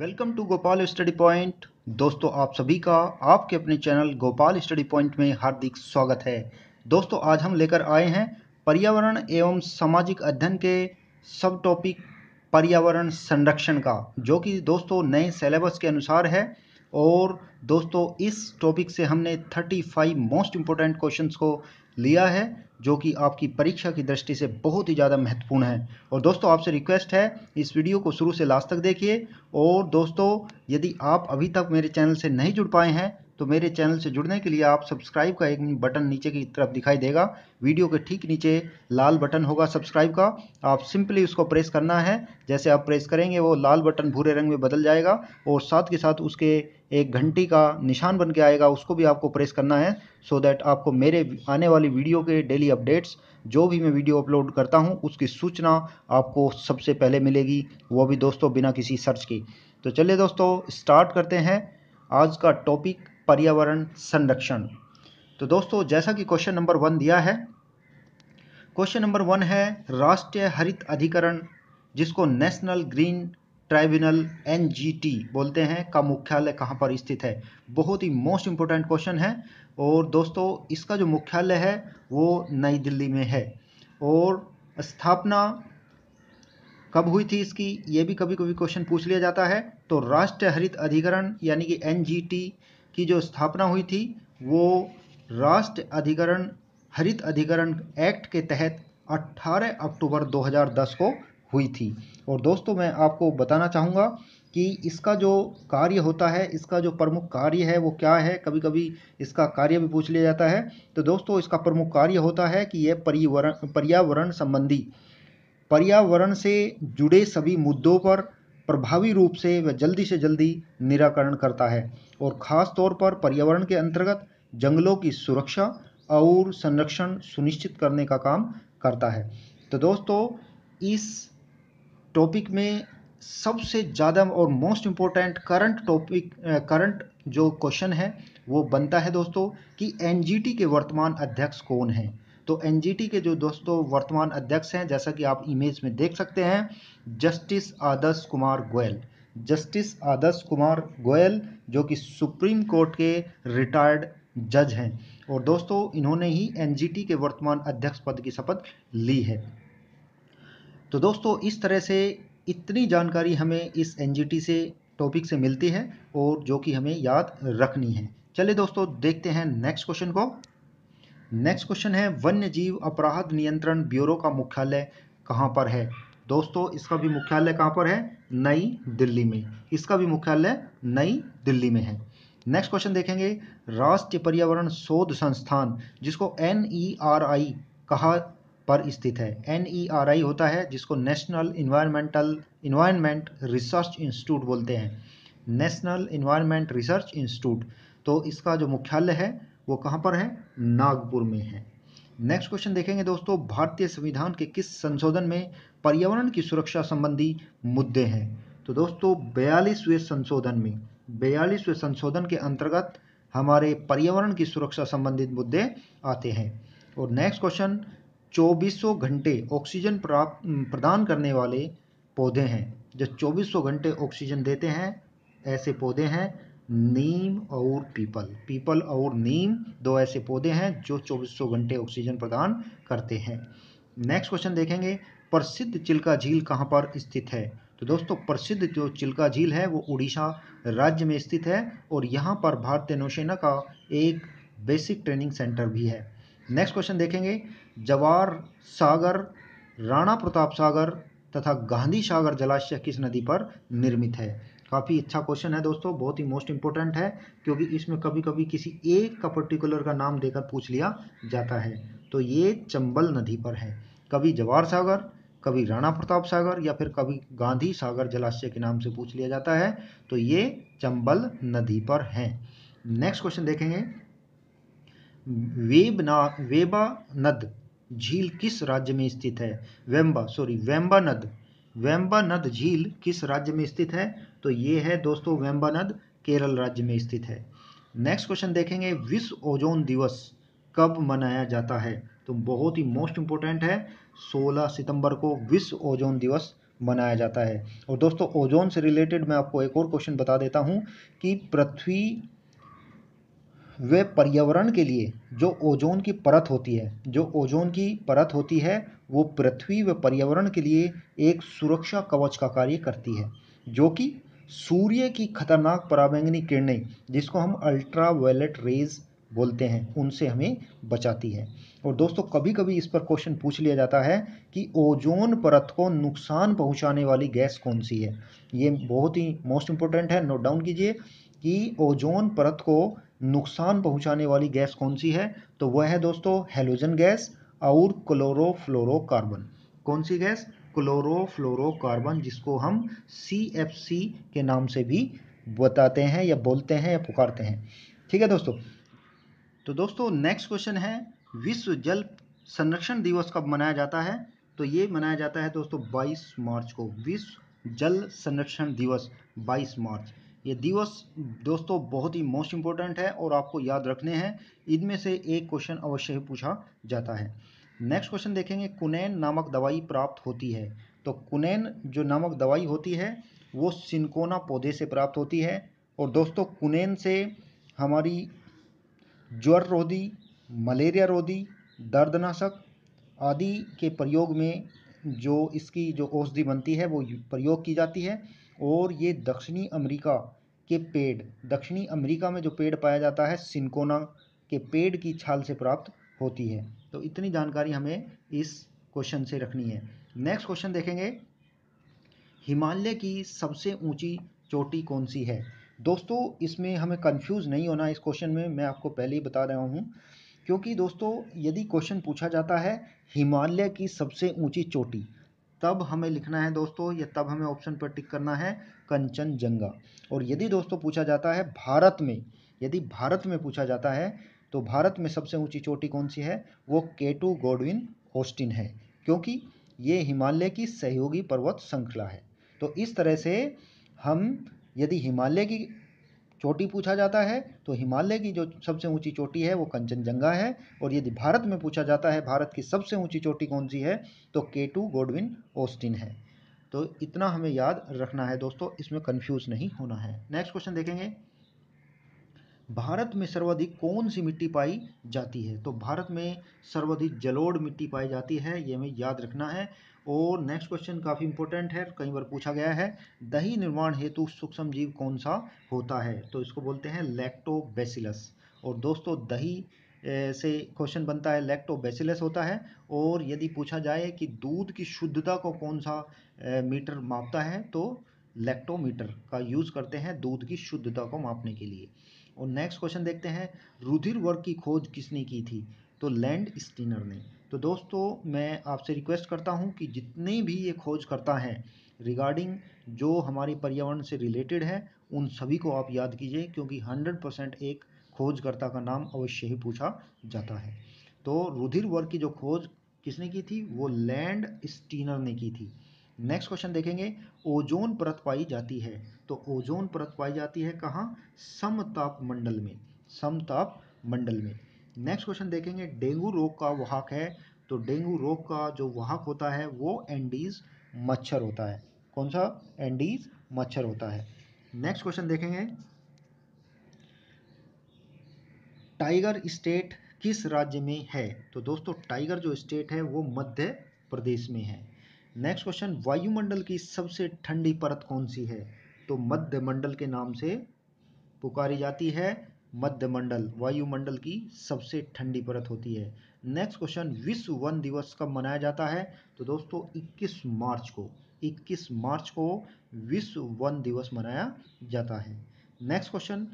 welcome to Gopal study point दोस्तों आप सभी का आपके अपने चैनल गोपाल स्टडी पॉइंट में हार्दिक स्वागत है दोस्तों आज हम लेकर आए हैं पर्यावरण एवं सामाजिक अध्ययन के सब टॉपिक पर्यावरण संरक्षण का जो कि दोस्तों नए सिलेबस के अनुसार है और दोस्तों इस टॉपिक से हमने 35 मोस्ट इम्पोर्टेंट क्वेश्चंस को लिया है जो कि आपकी परीक्षा की दृष्टि से बहुत ही ज़्यादा महत्वपूर्ण है और दोस्तों आपसे रिक्वेस्ट है इस वीडियो को शुरू से लास्ट तक देखिए और दोस्तों यदि आप अभी तक मेरे चैनल से नहीं जुड़ पाए हैं तो मेरे चैनल से जुड़ने के लिए आप सब्सक्राइब का एक बटन नीचे की तरफ दिखाई देगा वीडियो के ठीक नीचे लाल बटन होगा सब्सक्राइब का आप सिंपली उसको प्रेस करना है जैसे आप प्रेस करेंगे वो लाल बटन भूरे रंग में बदल जाएगा और साथ के साथ उसके एक घंटी का निशान बन के आएगा उसको भी आपको प्रेस करना है सो so दैट आपको मेरे आने वाली वीडियो के डेली अपडेट्स जो भी मैं वीडियो अपलोड करता हूँ उसकी सूचना आपको सबसे पहले मिलेगी वो भी दोस्तों बिना किसी सर्च की तो चलिए दोस्तों स्टार्ट करते हैं आज का टॉपिक पर्यावरण संरक्षण तो दोस्तों जैसा कि क्वेश्चन नंबर वन दिया है क्वेश्चन नंबर वन है राष्ट्रीय हरित अधिकरण जिसको नेशनल ग्रीन ट्राइब्यूनल एन बोलते हैं का मुख्यालय कहाँ पर स्थित है बहुत ही मोस्ट इंपॉर्टेंट क्वेश्चन है और दोस्तों इसका जो मुख्यालय है वो नई दिल्ली में है और स्थापना कब हुई थी इसकी ये भी कभी कभी क्वेश्चन पूछ लिया जाता है तो राष्ट्रीय हरित अधिकरण यानी कि एन की जो स्थापना हुई थी वो राष्ट्र अधिकरण हरित अधिकरण एक्ट के तहत 18 अक्टूबर 2010 को हुई थी और दोस्तों मैं आपको बताना चाहूँगा कि इसका जो कार्य होता है इसका जो प्रमुख कार्य है वो क्या है कभी कभी इसका कार्य भी पूछ लिया जाता है तो दोस्तों इसका प्रमुख कार्य होता है कि यह पर्यावरण पर्यावरण संबंधी पर्यावरण से जुड़े सभी मुद्दों पर प्रभावी रूप से वह जल्दी से जल्दी निराकरण करता है और ख़ास तौर पर पर्यावरण के अंतर्गत जंगलों की सुरक्षा और संरक्षण सुनिश्चित करने का काम करता है तो दोस्तों इस टॉपिक में सबसे ज़्यादा और most important current topic current जो क्वेश्चन है वो बनता है दोस्तों कि एनजीटी के वर्तमान अध्यक्ष कौन हैं तो एनजीटी के जो दोस्तों वर्तमान अध्यक्ष हैं जैसा कि आप इमेज में देख सकते हैं जस्टिस आदर्श कुमार गोयल जस्टिस आदर्श कुमार गोयल जो कि सुप्रीम कोर्ट के रिटायर्ड जज हैं और दोस्तों इन्होंने ही एनजीटी के वर्तमान अध्यक्ष पद की शपथ ली है तो दोस्तों इस तरह से इतनी जानकारी हमें इस एनजीटी से टॉपिक से मिलती है और जो कि हमें याद रखनी है चलिए दोस्तों देखते हैं नेक्स्ट क्वेश्चन को नेक्स्ट क्वेश्चन है वन्य जीव अपराध नियंत्रण ब्यूरो का मुख्यालय कहाँ पर है दोस्तों इसका भी मुख्यालय कहाँ पर है नई दिल्ली में इसका भी मुख्यालय नई दिल्ली में है नेक्स्ट क्वेश्चन देखेंगे राष्ट्रीय पर्यावरण शोध संस्थान जिसको एन ई आर आई कहा पर स्थित है एन ई आर आई होता है जिसको national environmental environment research institute बोलते हैं नेशनल इन्वायरमेंट रिसर्च इंस्टीट्यूट तो इसका जो मुख्यालय है वो कहाँ पर है नागपुर में है नेक्स्ट क्वेश्चन देखेंगे दोस्तों भारतीय संविधान के किस संशोधन में पर्यावरण की सुरक्षा संबंधी मुद्दे हैं तो दोस्तों बयालीसवें संशोधन में बयालीसवें संशोधन के अंतर्गत हमारे पर्यावरण की सुरक्षा संबंधित मुद्दे आते हैं और नेक्स्ट क्वेश्चन चौबीसों घंटे ऑक्सीजन प्राप्त प्रदान करने वाले पौधे हैं जो चौबीसों घंटे ऑक्सीजन देते हैं ऐसे पौधे हैं नीम और पीपल पीपल और नीम दो ऐसे पौधे हैं जो 2400 घंटे ऑक्सीजन प्रदान करते हैं नेक्स्ट क्वेश्चन देखेंगे प्रसिद्ध चिल्का झील कहाँ पर स्थित है तो दोस्तों प्रसिद्ध जो चिल्का झील है वो उड़ीसा राज्य में स्थित है और यहाँ पर भारतीय नौसेना का एक बेसिक ट्रेनिंग सेंटर भी है नेक्स्ट क्वेश्चन देखेंगे जवार सागर राणा प्रताप सागर तथा गांधी सागर जलाशय किस नदी पर निर्मित है काफ़ी अच्छा क्वेश्चन है दोस्तों बहुत ही मोस्ट इंपॉर्टेंट है क्योंकि इसमें कभी कभी किसी एक का पर्टिकुलर का नाम देकर पूछ लिया जाता है तो ये चंबल नदी पर है कभी जवाहर सागर कभी राणा प्रताप सागर या फिर कभी गांधी सागर जलाशय के नाम से पूछ लिया जाता है तो ये चंबल नदी पर है नेक्स्ट क्वेश्चन देखेंगे वेबना वेबा नद झील किस राज्य में स्थित है वेम्बा सॉरी वेम्बा नद वेम्बा नद झील किस राज्य में स्थित है तो ये है दोस्तों वेम्बानद केरल राज्य में स्थित है नेक्स्ट क्वेश्चन देखेंगे विश्व ओजोन दिवस कब मनाया जाता है तो बहुत ही मोस्ट इम्पोर्टेंट है 16 सितंबर को विश्व ओजोन दिवस मनाया जाता है और दोस्तों ओजोन से रिलेटेड मैं आपको एक और क्वेश्चन बता देता हूँ कि पृथ्वी वे पर्यावरण के लिए जो ओजोन की परत होती है जो ओजोन की परत होती है वो पृथ्वी व पर्यावरण के लिए एक सुरक्षा कवच का कार्य करती है जो कि सूर्य की खतरनाक पराबैंगनी किरणें जिसको हम अल्ट्रा वायलेट रेज बोलते हैं उनसे हमें बचाती है और दोस्तों कभी कभी इस पर क्वेश्चन पूछ लिया जाता है कि ओजोन परत को नुकसान पहुंचाने वाली गैस कौन सी है ये बहुत ही मोस्ट इम्पोर्टेंट है नोट डाउन कीजिए कि ओजोन परत को नुकसान पहुंचाने वाली गैस कौन सी है तो वह है दोस्तों हेलोजन गैस और क्लोरोफ्लोरोकार्बन कौन सी गैस क्लोरोफ्लोरोकार्बन जिसको हम सी के नाम से भी बताते हैं या बोलते हैं या पुकारते हैं ठीक है दोस्तों तो दोस्तों नेक्स्ट क्वेश्चन है विश्व जल संरक्षण दिवस कब मनाया जाता है तो ये मनाया जाता है दोस्तों 22 मार्च को विश्व जल संरक्षण दिवस 22 मार्च ये दिवस दोस्तों बहुत ही मोस्ट इम्पोर्टेंट है और आपको याद रखने हैं इनमें से एक क्वेश्चन अवश्य ही पूछा जाता है नेक्स्ट क्वेश्चन देखेंगे कुनैन नामक दवाई प्राप्त होती है तो कुनैन जो नामक दवाई होती है वो सिंकोना पौधे से प्राप्त होती है और दोस्तों कुनैन से हमारी ज्वर रोधी मलेरिया रोधी दर्दनाशक आदि के प्रयोग में जो इसकी जो औषधि बनती है वो प्रयोग की जाती है और ये दक्षिणी अमेरिका के पेड़ दक्षिणी अमेरिका में जो पेड़ पाया जाता है सिंकोना के पेड़ की छाल से प्राप्त होती है तो इतनी जानकारी हमें इस क्वेश्चन से रखनी है नेक्स्ट क्वेश्चन देखेंगे हिमालय की सबसे ऊंची चोटी कौन सी है दोस्तों इसमें हमें कंफ्यूज नहीं होना इस क्वेश्चन में मैं आपको पहले ही बता रहा हूँ क्योंकि दोस्तों यदि क्वेश्चन पूछा जाता है हिमालय की सबसे ऊंची चोटी तब हमें लिखना है दोस्तों या तब हमें ऑप्शन पर टिक करना है कंचनजंगा और यदि दोस्तों पूछा जाता है भारत में यदि भारत में पूछा जाता है तो भारत में सबसे ऊँची चोटी कौन सी है वो केटू गोडविन ऑस्टिन है क्योंकि ये हिमालय की सहयोगी पर्वत श्रृंखला है तो इस तरह से हम यदि हिमालय की चोटी पूछा जाता है तो हिमालय की जो सबसे ऊंची चोटी है वो कंचनजंगा है और यदि भारत में पूछा जाता है भारत की सबसे ऊंची चोटी कौन सी है तो केटू गोडविन ओस्टिन है तो इतना हमें याद रखना है दोस्तों इसमें कंफ्यूज नहीं होना है नेक्स्ट क्वेश्चन देखेंगे भारत में सर्वाधिक कौन सी मिट्टी पाई जाती है तो भारत में सर्वाधिक जलोढ़ मिट्टी पाई जाती है ये हमें याद रखना है और नेक्स्ट क्वेश्चन काफ़ी इंपॉर्टेंट है कई बार पूछा गया है दही निर्माण हेतु सूक्ष्म जीव कौन सा होता है तो इसको बोलते हैं लैक्टोबेसिलस और दोस्तों दही से क्वेश्चन बनता है लैक्टोबेसिलस होता है और यदि पूछा जाए कि दूध की शुद्धता को कौन सा मीटर मापता है तो लैक्टोमीटर का यूज़ करते हैं दूध की शुद्धता को मापने के लिए और नेक्स्ट क्वेश्चन देखते हैं रुधिर वर्ग की खोज किसने की थी तो लैंड स्टीनर ने तो दोस्तों मैं आपसे रिक्वेस्ट करता हूं कि जितने भी ये खोज करता है रिगार्डिंग जो हमारे पर्यावरण से रिलेटेड है उन सभी को आप याद कीजिए क्योंकि 100 परसेंट एक खोजकर्ता का नाम अवश्य ही पूछा जाता है तो रुधिर वर्ग की जो खोज किसने की थी वो लैंड स्टीनर ने की थी नेक्स्ट क्वेश्चन देखेंगे ओजोन परत पाई जाती है तो ओजोन परत पाई जाती है कहाँ समताप मंडल में समताप मंडल में नेक्स्ट क्वेश्चन देखेंगे डेंगू रोग का वाहक है तो डेंगू रोग का जो वाहक होता है वो एंडीज मच्छर होता है कौन सा एंडीज मच्छर होता है नेक्स्ट क्वेश्चन देखेंगे टाइगर स्टेट किस राज्य में है तो दोस्तों टाइगर जो स्टेट है वो मध्य प्रदेश में है नेक्स्ट क्वेश्चन वायुमंडल की सबसे ठंडी परत कौन सी है तो मध्य मंडल के नाम से पुकारी जाती है मध्यमंडल वायुमंडल की सबसे ठंडी परत होती है नेक्स्ट क्वेश्चन विश्व वन दिवस कब मनाया जाता है तो दोस्तों 21 मार्च को 21 मार्च को विश्व वन दिवस मनाया जाता है नेक्स्ट क्वेश्चन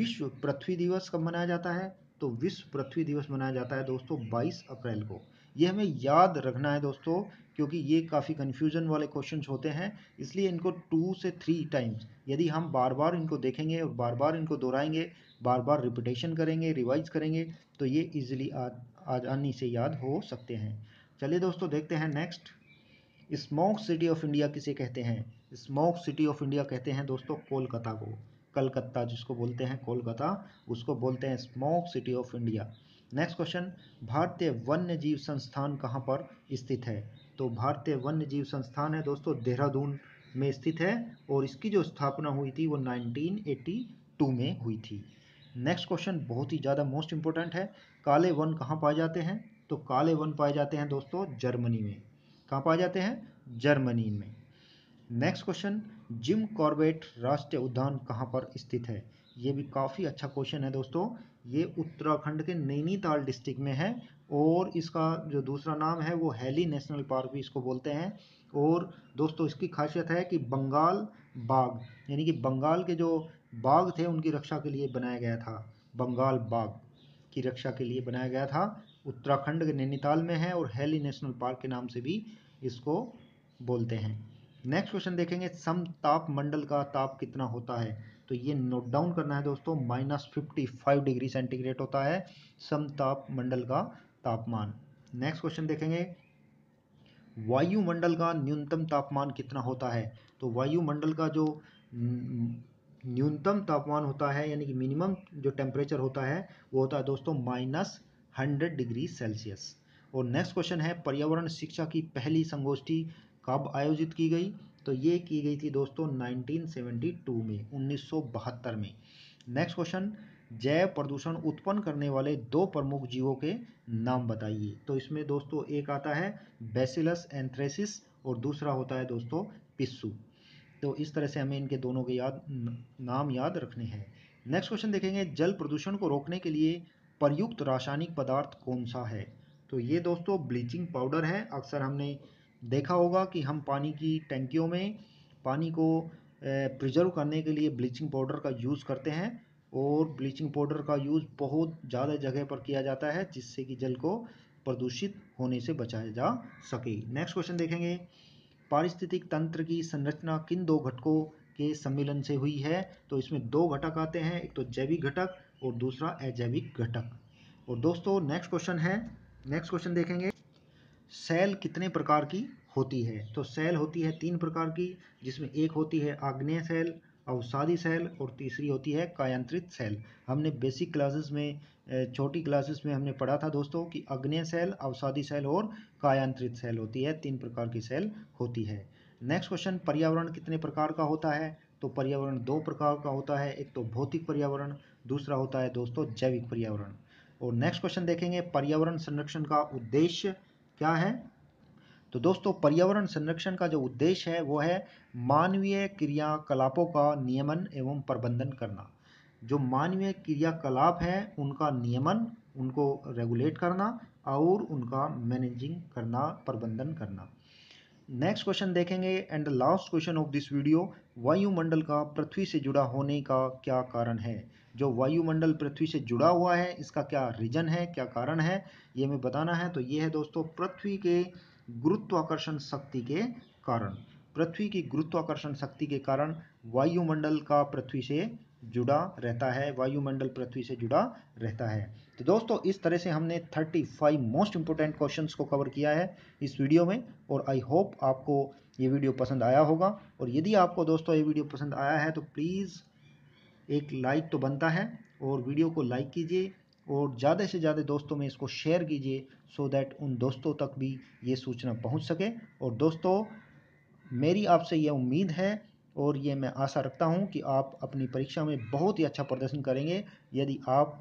विश्व पृथ्वी दिवस कब मनाया जाता है तो विश्व पृथ्वी दिवस मनाया जाता है दोस्तों 22 अप्रैल को ये हमें याद रखना है दोस्तों क्योंकि ये काफ़ी कन्फ्यूजन वाले क्वेश्चन होते हैं इसलिए इनको टू से थ्री टाइम्स यदि हम बार बार इनको देखेंगे और बार बार इनको दोहराएंगे बार बार रिपीटेशन करेंगे रिवाइज करेंगे तो ये इजीली आसानी से याद हो सकते हैं चलिए दोस्तों देखते हैं next smoke city of India किसे कहते हैं स्मोक सिटी ऑफ इंडिया कहते हैं दोस्तों कोलकाता को कलकत्ता जिसको बोलते हैं कोलकाता उसको बोलते हैं smoke city of India next question भारतीय वन्य जीव संस्थान कहाँ पर स्थित है तो भारतीय वन्य जीव संस्थान है दोस्तों देहरादून में स्थित है और इसकी जो स्थापना हुई थी वो 1982 में हुई थी नेक्स्ट क्वेश्चन बहुत ही ज़्यादा मोस्ट इम्पोर्टेंट है काले वन कहाँ पाए जाते हैं तो काले वन पाए जाते हैं दोस्तों जर्मनी में कहाँ पाए जाते हैं जर्मनी में नेक्स्ट क्वेश्चन जिम कॉर्बेट राष्ट्रीय उद्यान कहाँ पर स्थित है ये भी काफ़ी अच्छा क्वेश्चन है दोस्तों ये उत्तराखंड के नैनीताल डिस्ट्रिक्ट में है और इसका जो दूसरा नाम है वो हैली नेशनल पार्क भी इसको बोलते हैं और दोस्तों इसकी खासियत है कि बंगाल बाघ यानी कि बंगाल के जो बाघ थे उनकी रक्षा के लिए बनाया गया था बंगाल बाघ की रक्षा के लिए बनाया गया था उत्तराखंड के नैनीताल में है और हैली नेशनल पार्क के नाम से भी इसको बोलते हैं नेक्स्ट क्वेश्चन देखेंगे सम ताप मंडल का ताप कितना होता है तो ये नोट डाउन करना है दोस्तों minus fifty five degree centigrade होता है समताप मंडल का तापमान नेक्स्ट क्वेश्चन देखेंगे वायुमंडल का न्यूनतम तापमान कितना होता है तो वायुमंडल का जो न्यूनतम तापमान होता है यानी कि मिनिमम जो टेम्परेचर होता है वो होता है दोस्तों माइनस हंड्रेड डिग्री सेल्सियस और नेक्स्ट क्वेश्चन है पर्यावरण शिक्षा की पहली संगोष्ठी कब आयोजित की गई तो ये की गई थी दोस्तों 1972 में 1972 में नेक्स्ट क्वेश्चन जैव प्रदूषण उत्पन्न करने वाले दो प्रमुख जीवों के नाम बताइए तो इसमें दोस्तों एक आता है बेसिलस एंथ्रेसिस और दूसरा होता है दोस्तों पिस्सू तो इस तरह से हमें इनके दोनों के याद नाम याद रखने हैं नेक्स्ट क्वेश्चन देखेंगे जल प्रदूषण को रोकने के लिए प्रयुक्त रासायनिक पदार्थ कौन सा है तो ये दोस्तों ब्लीचिंग पाउडर है अक्सर हमने देखा होगा कि हम पानी की टंकियों में पानी को प्रिजर्व करने के लिए ब्लीचिंग पाउडर का यूज़ करते हैं और ब्लीचिंग पाउडर का यूज़ बहुत ज़्यादा जगह पर किया जाता है जिससे कि जल को प्रदूषित होने से बचाया जा सके नेक्स्ट क्वेश्चन देखेंगे पारिस्थितिक तंत्र की संरचना किन दो घटकों के सम्मिलन से हुई है तो इसमें दो घटक आते हैं एक तो जैविक घटक और दूसरा अजैविक घटक और दोस्तों नेक्स्ट क्वेश्चन है नेक्स्ट क्वेश्चन देखेंगे सेल कितने प्रकार की होती है तो सेल होती है तीन प्रकार की जिसमें एक होती है आग्नेय सेल अवसादी सेल और तीसरी होती है कायांत्रित सेल हमने बेसिक क्लासेस में छोटी क्लासेस में हमने पढ़ा था दोस्तों कि अग्नेय सेल अवसादी सेल और कायांत्रित सेल होती है तीन प्रकार की सेल होती है नेक्स्ट क्वेश्चन पर्यावरण कितने प्रकार का होता है तो पर्यावरण दो प्रकार का होता है एक तो भौतिक पर्यावरण दूसरा होता है दोस्तों जैविक पर्यावरण और नेक्स्ट क्वेश्चन देखेंगे पर्यावरण संरक्षण का उद्देश्य क्या है तो दोस्तों पर्यावरण संरक्षण का जो उद्देश्य है वो है मानवीय क्रियाकलापों का नियमन एवं प्रबंधन करना जो मानवीय क्रियाकलाप है उनका नियमन उनको रेगुलेट करना और उनका मैनेजिंग करना प्रबंधन करना नेक्स्ट क्वेश्चन देखेंगे and the last question of this video वायुमंडल का पृथ्वी से जुड़ा होने का क्या कारण है जो वायुमंडल पृथ्वी से जुड़ा हुआ है इसका क्या रीजन है क्या कारण है ये हमें बताना है तो ये है दोस्तों पृथ्वी के गुरुत्वाकर्षण शक्ति के कारण पृथ्वी की गुरुत्वाकर्षण शक्ति के कारण वायुमंडल का पृथ्वी से जुड़ा रहता है वायुमंडल पृथ्वी से जुड़ा रहता है तो दोस्तों इस तरह से हमने 35 मोस्ट इंपॉर्टेंट क्वेश्चंस को कवर किया है इस वीडियो में और आई होप आपको ये वीडियो पसंद आया होगा और यदि आपको दोस्तों ये वीडियो पसंद आया है तो प्लीज़ एक लाइक तो बनता है और वीडियो को लाइक कीजिए और ज़्यादा से ज़्यादा दोस्तों में इसको शेयर कीजिए सो दैट उन दोस्तों तक भी ये सूचना पहुँच सके और दोस्तों मेरी आपसे यह उम्मीद है और ये मैं आशा रखता हूँ कि आप अपनी परीक्षा में बहुत ही अच्छा प्रदर्शन करेंगे यदि आप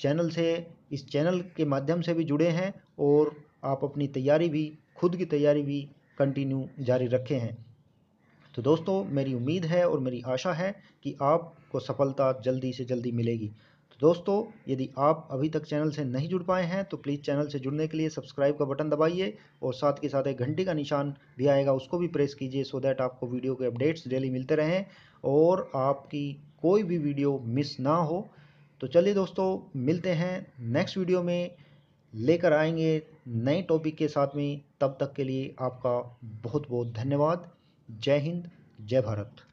चैनल से इस चैनल के माध्यम से भी जुड़े हैं और आप अपनी तैयारी भी खुद की तैयारी भी कंटिन्यू जारी रखे हैं तो दोस्तों मेरी उम्मीद है और मेरी आशा है कि आपको सफलता जल्दी से जल्दी मिलेगी तो दोस्तों यदि आप अभी तक चैनल से नहीं जुड़ पाए हैं तो प्लीज़ चैनल से जुड़ने के लिए सब्सक्राइब का बटन दबाइए और साथ के साथ एक घंटी का निशान भी आएगा उसको भी प्रेस कीजिए सो दैट आपको वीडियो के अपडेट्स डेली मिलते रहें और आपकी कोई भी वीडियो मिस ना हो तो चलिए दोस्तों मिलते हैं नेक्स्ट वीडियो में लेकर आएंगे नए टॉपिक के साथ में तब तक के लिए आपका बहुत बहुत धन्यवाद जय हिंद जय भारत